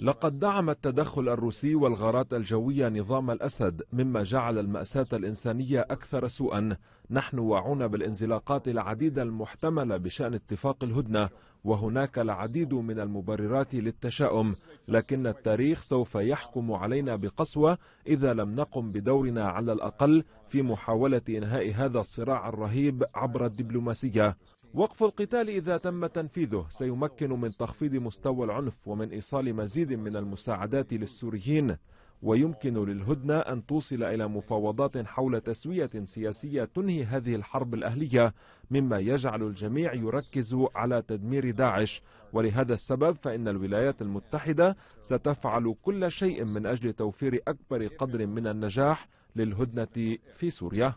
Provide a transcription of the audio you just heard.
لقد دعم التدخل الروسي والغارات الجوية نظام الأسد مما جعل المأساة الإنسانية أكثر سوءا نحن واعون بالانزلاقات العديدة المحتملة بشأن اتفاق الهدنة وهناك العديد من المبررات للتشاؤم لكن التاريخ سوف يحكم علينا بقسوة إذا لم نقم بدورنا على الأقل في محاولة إنهاء هذا الصراع الرهيب عبر الدبلوماسية وقف القتال إذا تم تنفيذه سيمكن من تخفيض مستوى العنف ومن إيصال مزيد من المساعدات للسوريين ويمكن للهدنة أن توصل إلى مفاوضات حول تسوية سياسية تنهي هذه الحرب الأهلية مما يجعل الجميع يركز على تدمير داعش ولهذا السبب فإن الولايات المتحدة ستفعل كل شيء من أجل توفير أكبر قدر من النجاح للهدنة في سوريا